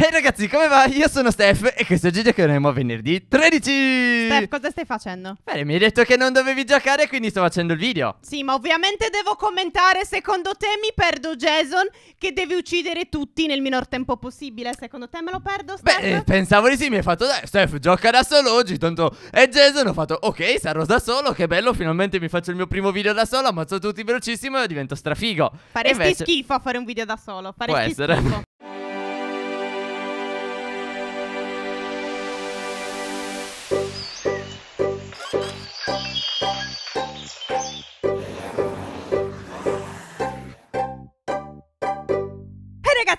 Ehi hey ragazzi, come va? Io sono Steph e questo è Gigi che andremo a venerdì 13! Steph, cosa stai facendo? Beh, mi hai detto che non dovevi giocare, quindi sto facendo il video. Sì, ma ovviamente devo commentare, secondo te mi perdo Jason che deve uccidere tutti nel minor tempo possibile. Secondo te me lo perdo, Steph? Beh, eh, pensavo di sì, mi hai fatto, dai, Steph, gioca da solo oggi, tanto è Jason, ho fatto, ok, sarò da solo, che bello, finalmente mi faccio il mio primo video da solo, ammazzo tutti velocissimo e divento strafigo. Faresti invece... schifo a fare un video da solo, faresti Può essere. schifo.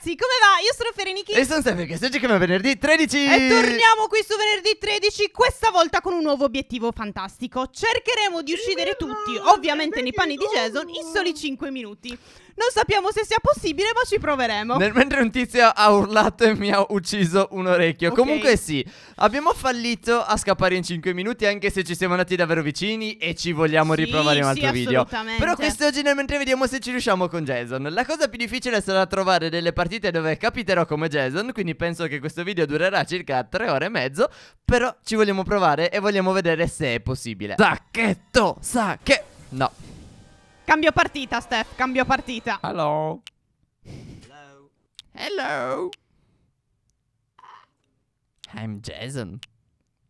ragazzi, come va? Io sono Ferenichi E sono Stefano, perché oggi è venerdì 13 E torniamo qui su venerdì 13, questa volta con un nuovo obiettivo fantastico Cercheremo di uccidere tutti, ovviamente nei panni di Jason, in soli 5 minuti non sappiamo se sia possibile, ma ci proveremo. Nel mentre un tizio ha urlato e mi ha ucciso un orecchio. Okay. Comunque sì, abbiamo fallito a scappare in 5 minuti, anche se ci siamo andati davvero vicini e ci vogliamo sì, riprovare in un altro sì, video. Però quest'oggi nel mentre vediamo se ci riusciamo con Jason. La cosa più difficile sarà trovare delle partite dove capiterò come Jason, quindi penso che questo video durerà circa 3 ore e mezzo, però ci vogliamo provare e vogliamo vedere se è possibile. Sacchetto, sacche... No. Cambio partita, Steph, cambio partita. Hello. Hello. Hello. I'm Jason.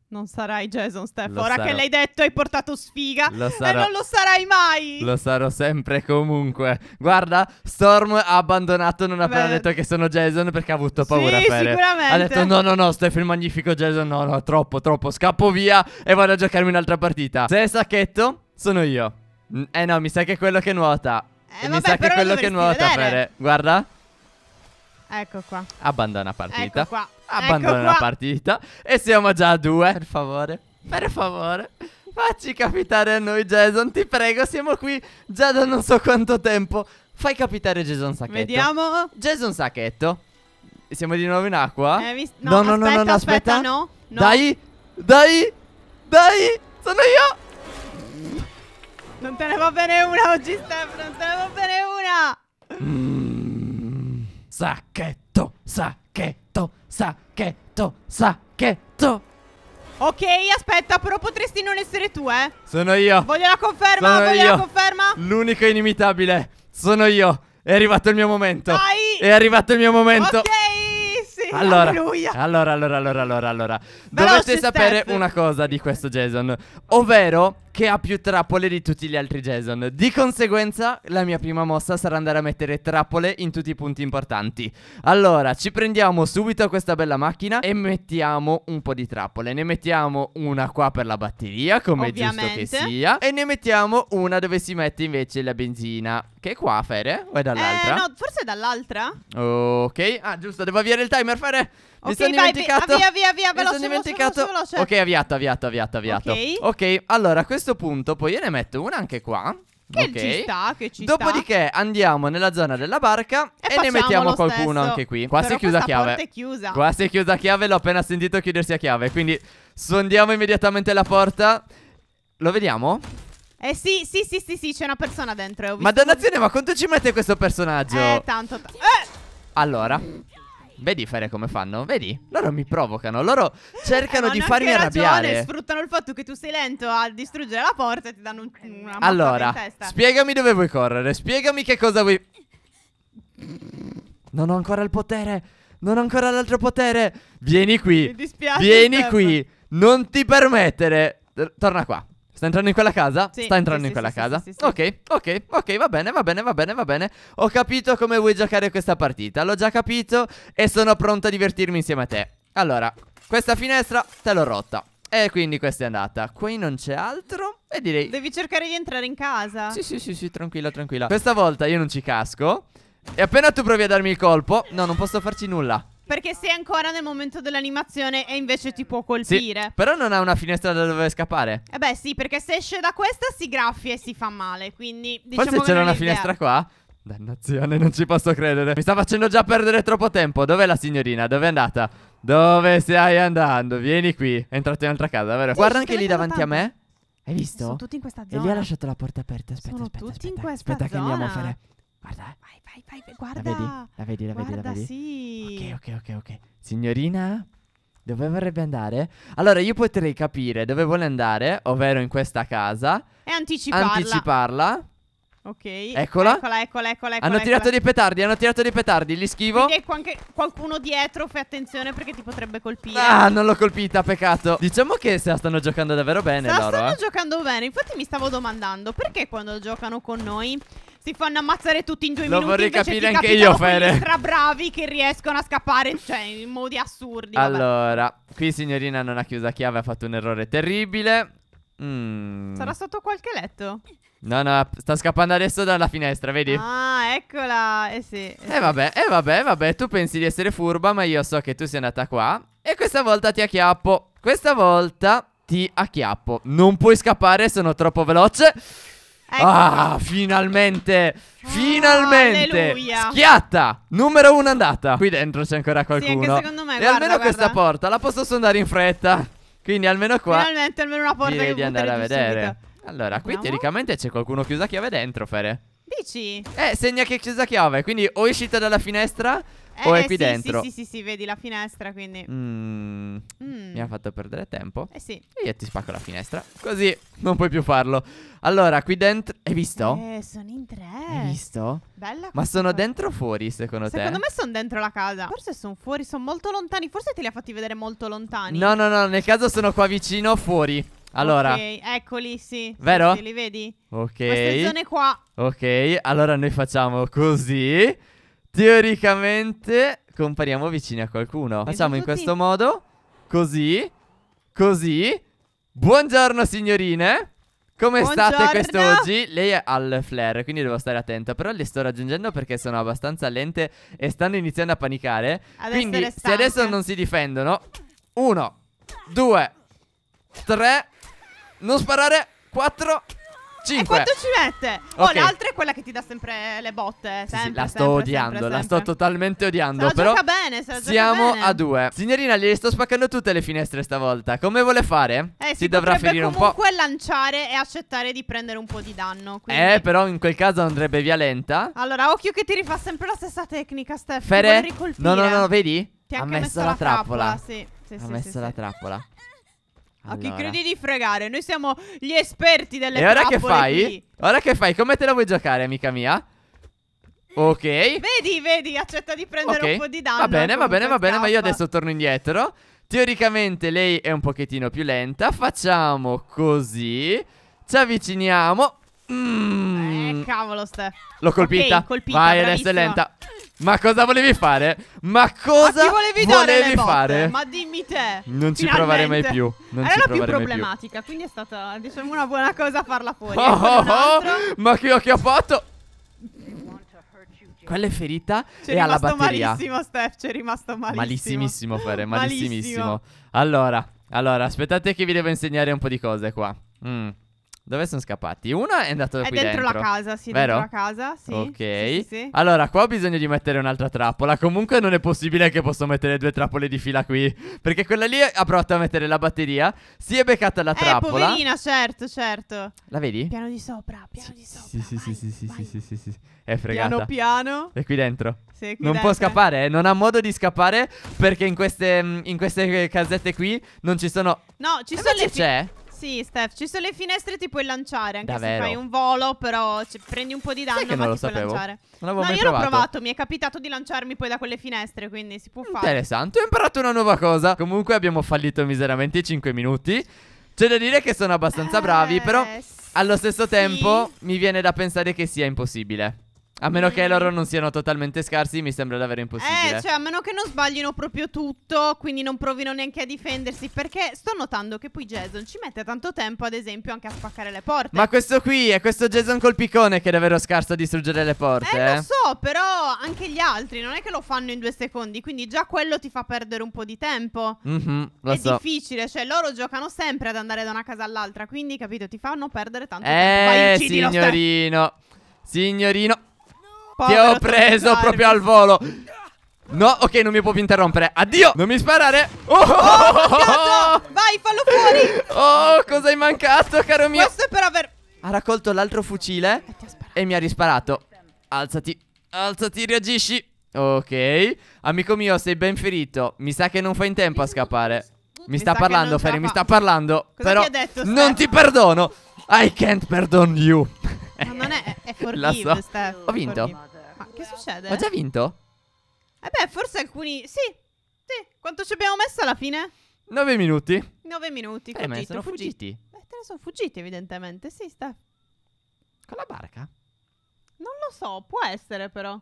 Non sarai Jason, Steph. Lo Ora sarò. che l'hai detto hai portato sfiga. Lo sarò. E non lo sarai mai. Lo sarò sempre e comunque. Guarda, Storm ha abbandonato, non ha appena detto che sono Jason perché ha avuto paura. Sì, Fere. sicuramente. Ha detto no, no, no, Steph il magnifico Jason. No, no, troppo, troppo. Scappo via e vado a giocarmi un'altra partita. Se è sacchetto, sono io. Mm, eh no, mi sa che è quello che nuota. Eh, mi vabbè, sa che è quello che nuota, Fere. Guarda. Ecco qua. Abbandona partita. Ecco qua. Abbandona ecco qua. partita. E siamo già a due, per favore. Per favore. Facci capitare a noi, Jason, ti prego. Siamo qui già da non so quanto tempo. Fai capitare Jason Sacchetto. Vediamo. Jason Sacchetto. Siamo di nuovo in acqua. Eh, no, no, no, aspetta, no, no, no, aspetta. aspetta no, no. Dai, dai, dai. Sono io. Non te ne va bene una oggi, Steph. non te ne va bene una! Mm, sacchetto, sacchetto, sacchetto, sacchetto! Ok, aspetta, però potresti non essere tu, eh? Sono io! Voglio la conferma, Sono voglio io. la conferma! L'unico inimitabile, sono io! È arrivato il mio momento! Dai! È arrivato il mio momento! Ok! Allora, allora, allora, allora, allora, allora. Dovete sapere una cosa di questo Jason, ovvero che ha più trappole di tutti gli altri Jason. Di conseguenza, la mia prima mossa sarà andare a mettere trappole in tutti i punti importanti. Allora, ci prendiamo subito questa bella macchina e mettiamo un po' di trappole. Ne mettiamo una qua per la batteria, come Ovviamente. giusto che sia. E ne mettiamo una dove si mette invece la benzina. Che è qua, Fere? O è dall'altra? Eh, no, forse è dall'altra. Ok. Ah, giusto, devo avviare il timer, Fere. Mi okay, sono vai, dimenticato. Via, via, via, veloce, mi sono dimenticato. Veloce, veloce, veloce. Ok, avviato, avviato, avviato, avviato. Okay. ok, allora a questo punto poi io ne metto una anche qua. Che okay. ci sta, che ci Dopodiché sta. andiamo nella zona della barca e, e ne mettiamo qualcuno stesso. anche qui. Qua Però si è chiusa chiave. È chiusa. Qua si è chiusa chiave, l'ho appena sentito chiudersi a chiave. Quindi sondiamo immediatamente la porta. Lo vediamo? Eh sì, sì, sì, sì, sì c'è una persona dentro. Eh, ma dannazione, ma quanto ci mette questo personaggio? Eh, tanto. Eh! Allora. Vedi Fere come fanno? Vedi? Loro mi provocano, loro eh, cercano eh, di farmi ragione, arrabbiare. Sfruttano il fatto che tu sei lento a distruggere la porta e ti danno un, una Allora, spiegami dove vuoi correre, spiegami che cosa vuoi... Non ho ancora il potere, non ho ancora l'altro potere. Vieni qui, mi dispiace, vieni qui, non ti permettere. Torna qua. Sta entrando in quella casa? Sì, sta entrando sì, in quella sì, casa. Ok, ok, ok, va bene, va bene, va bene, va bene. Ho capito come vuoi giocare questa partita. L'ho già capito e sono pronto a divertirmi insieme a te. Allora, questa finestra te l'ho rotta. E quindi questa è andata. Qui non c'è altro. E direi. Devi cercare di entrare in casa. Sì, sì, sì, sì, tranquilla, tranquilla. Questa volta io non ci casco. E appena tu provi a darmi il colpo. No, non posso farci nulla. Perché sei ancora nel momento dell'animazione e invece ti può colpire. Sì, però non ha una finestra da dove scappare. Eh beh, sì, perché se esce da questa si graffia e si fa male. Quindi diciamo Forse c'era una finestra qua. Dannazione, non ci posso credere. Mi sta facendo già perdere troppo tempo. Dov'è la signorina? Dov'è andata? Dove stai andando? Vieni qui. È entrata in un'altra casa, vero? Sì, Guarda anche lì davanti tanto. a me. Hai visto? Sono tutti in questa zona. E lì ha lasciato la porta aperta. Aspetta, Sono aspetta. Tutti aspetta, in questa aspetta zona. che andiamo a fare. Guarda, eh. vai, vai, vai, guarda. La vedi? La vedi, la guarda, vedi, la vedi? sì. Ok, ok, ok, ok. Signorina, dove vorrebbe andare? Allora, io potrei capire dove vuole andare, ovvero in questa casa. E anticiparla. Anticiparla. Ok. Eccola. Eccola, eccola, eccola. eccola hanno tirato dei petardi, hanno tirato dei petardi, li schivo. Quindi ecco anche qualcuno dietro, fai attenzione perché ti potrebbe colpire. Ah, non l'ho colpita, peccato. Diciamo che se la stanno giocando davvero bene se loro. stanno eh. giocando bene, infatti mi stavo domandando perché quando giocano con noi si fanno ammazzare tutti in due Lo minuti. Lo vorrei capire anche io, Fere. Tra bravi che riescono a scappare, cioè, in modi assurdi. Vabbè. Allora, qui signorina non ha chiuso la chiave, ha fatto un errore terribile. Mm. Sarà sotto qualche letto? No, no, sta scappando adesso dalla finestra, vedi? Ah, eccola, eh sì. Eh, eh vabbè, eh vabbè, eh, vabbè, tu pensi di essere furba, ma io so che tu sei andata qua. E questa volta ti acchiappo. Questa volta ti acchiappo. Non puoi scappare, sono troppo veloce. Ecco. Ah, finalmente! Ah, finalmente! Alleluia. Schiatta! Numero uno andata. Qui dentro c'è ancora qualcuno. Sì, anche secondo me. E guarda, almeno guarda. questa porta la posso sondare in fretta. Quindi almeno qua. Finalmente almeno una porta direi che di andare a vedere. Subito. Allora, qui Andiamo. teoricamente c'è qualcuno chiusa a chiave dentro, Fere. Dici? Eh, segna che è chiusa chiave. Quindi o è uscita dalla finestra eh, o è eh, qui sì, dentro? Sì, sì, sì, sì, vedi la finestra, quindi... Mm, mm. Mi ha fatto perdere tempo? Eh sì. E io ti spacco la finestra. Così non puoi più farlo. Allora, qui dentro... Hai visto? Eh, sono in tre. Hai visto? Bella Ma sono dentro o fuori, secondo, secondo te? Secondo me sono dentro la casa. Forse sono fuori, sono molto lontani. Forse te li ha fatti vedere molto lontani. No, no, no, nel caso sono qua vicino o fuori. Allora. Ok, eccoli, sì. Vero? Sì, li vedi? Ok. Queste zone qua. Ok, allora noi facciamo così. Teoricamente compariamo vicini a qualcuno. Facciamo in questo modo. Così. Così. Buongiorno signorine. Come Buongiorno. state quest'oggi? Lei è al flare, quindi devo stare attento. Però le sto raggiungendo perché sono abbastanza lente e stanno iniziando a panicare. Ad quindi se adesso non si difendono... Uno, due, tre... Non sparare! Quattro... 5. E quanto ci mette? Oh, okay. Oh, l'altra è quella che ti dà sempre le botte. Sempre, sì, sì, la sto sempre, odiando, sempre, la sto totalmente odiando. Se però bene, se siamo bene. a due. Signorina, glieli sto spaccando tutte le finestre stavolta. Come vuole fare? Eh, si, si dovrà ferire un po'. comunque lanciare e accettare di prendere un po' di danno. Quindi... Eh, però in quel caso andrebbe via lenta. Allora, occhio che ti rifà sempre la stessa tecnica, Stefano. Fere, no, no, no, vedi? Ti ha messo, messo, la trappola. trappola. Sì, sì, ha sì, messo la trappola. A chi credi di fregare? Noi siamo gli esperti delle e ora che fai? Qui. Ora che fai? Come te la vuoi giocare, amica mia? Ok. Vedi, vedi, accetta di prendere okay. un po' di danno. Va bene, va bene, va bene, ma io adesso torno indietro. Teoricamente lei è un pochettino più lenta. Facciamo così. Ci avviciniamo. Mm. Eh, cavolo, Steph. L'ho colpita. Okay, colpita. Vai, bravissima. adesso è lenta. Ma cosa volevi fare? Ma cosa ma volevi, volevi fare? Ma dimmi te. Non ci provare mai più. Non Era la più problematica, più. quindi è stata diciamo una buona cosa farla fuori. Oh, ecco, oh, oh, ma che, che ho fatto? Quella è ferita e alla batteria. C'è rimasto malissimo, Steph. C'è rimasto malissimo. Malissimissimo, Fere. Malissimissimo. Malissimo. Allora, allora, aspettate che vi devo insegnare un po' di cose qua. Mm. Dove sono scappati? Una è andata è qui dentro. È dentro la casa, sì, Vero? dentro la casa, sì. Ok. Sì, sì, sì. Allora, qua ho bisogno di mettere un'altra trappola. Comunque non è possibile che posso mettere due trappole di fila qui, perché quella lì ha provato a mettere la batteria, si è beccata la eh, trappola. Eh, poverina, certo, certo. La vedi? Piano di sopra, piano di sopra. Sì, sì, vai, sì, vai. sì, sì, sì, sì, sì. È fregata. Piano piano. È qui dentro. Sì, qui non dentro. può scappare, eh. non ha modo di scappare perché in queste, mm, in queste casette qui non ci sono... No, ci eh sono le... C'è? Sì, Steph, ci sono le finestre ti puoi lanciare anche Davvero? se fai un volo, però cioè, prendi un po' di danno ma ti puoi sapevo. lanciare. Non l'avevo no, mai io provato. l'ho provato, mi è capitato di lanciarmi poi da quelle finestre, quindi si può fare. Interessante, ho imparato una nuova cosa. Comunque abbiamo fallito miseramente i 5 minuti. C'è da dire che sono abbastanza eh, bravi, però eh, allo stesso tempo mi viene da pensare che sia impossibile. A meno che loro non siano totalmente scarsi, mi sembra davvero impossibile. Eh, cioè, a meno che non sbaglino proprio tutto, quindi non provino neanche a difendersi. Perché sto notando che poi Jason ci mette tanto tempo, ad esempio, anche a spaccare le porte. Ma questo qui è questo Jason col piccone che è davvero scarso a distruggere le porte. Eh, eh. lo so, però anche gli altri non è che lo fanno in due secondi. Quindi già quello ti fa perdere un po' di tempo. Mm -hmm, lo è so. difficile, cioè, loro giocano sempre ad andare da una casa all'altra. Quindi, capito, ti fanno perdere tanto eh, tempo. Eh, signorino. Signorino. Ti ho preso proprio al volo. No, ok, non mi può più interrompere. Addio! Non mi sparare! Oh, oh, oh Vai, fallo fuori! Oh, cosa hai mancato, caro mio? Questo è per aver... Ha raccolto l'altro fucile e, e mi ha risparato. Alzati, alzati, reagisci. Ok. Amico mio, sei ben ferito. Mi sa che non fai in tempo a scappare. Mi, mi sta parlando, Ferry, mi sta parlando. Cosa però ti detto, non ti perdono. I can't pardon you. Ma non è, è forgive, Lo so. Steph. Ho vinto. Forgive. Che succede? Ho già vinto? Eh beh, forse alcuni... Sì, sì. Quanto ci abbiamo messo alla fine? 9 minuti. 9 minuti, fuggito, eh, fuggito, sono fuggiti. Beh, te ne sono fuggiti evidentemente, sì, sta. Con la barca? Non lo so, può essere però.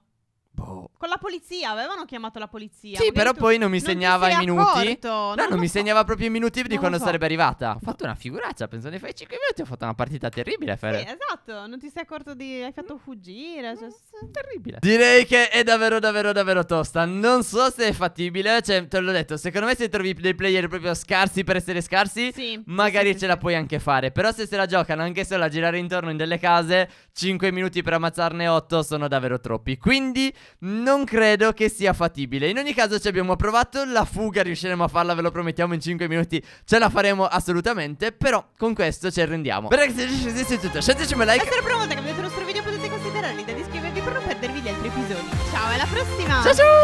Boh. Con la polizia, avevano chiamato la polizia. Sì, però detto, poi non mi segnava non i minuti. Accorto, no, non, non mi so. segnava proprio i minuti di non quando so. sarebbe arrivata. Ho fatto una figuraccia, pensando ne fai 5 minuti, ho fatto una partita terribile, Fer. Sì, esatto, non ti sei accorto di hai fatto fuggire, cioè, mm, terribile. Direi che è davvero davvero davvero tosta. Non so se è fattibile, cioè te l'ho detto, secondo me se trovi dei player proprio scarsi per essere scarsi, sì, magari sì, sì, ce la puoi anche fare, però se se la giocano anche solo a girare intorno in delle case, 5 minuti per ammazzarne 8 sono davvero troppi. Quindi non credo che sia fattibile. In ogni caso ci abbiamo provato, la fuga riusciremo a farla, ve lo promettiamo, in 5 minuti ce la faremo assolutamente, però con questo ci arrendiamo. Per ragazzi, se è tutto, sceglieci un like. E La prossima volta che vedete il nostro video potete considerare di iscrivervi per non perdervi gli altri episodi. Ciao, alla prossima! Ciao ciao!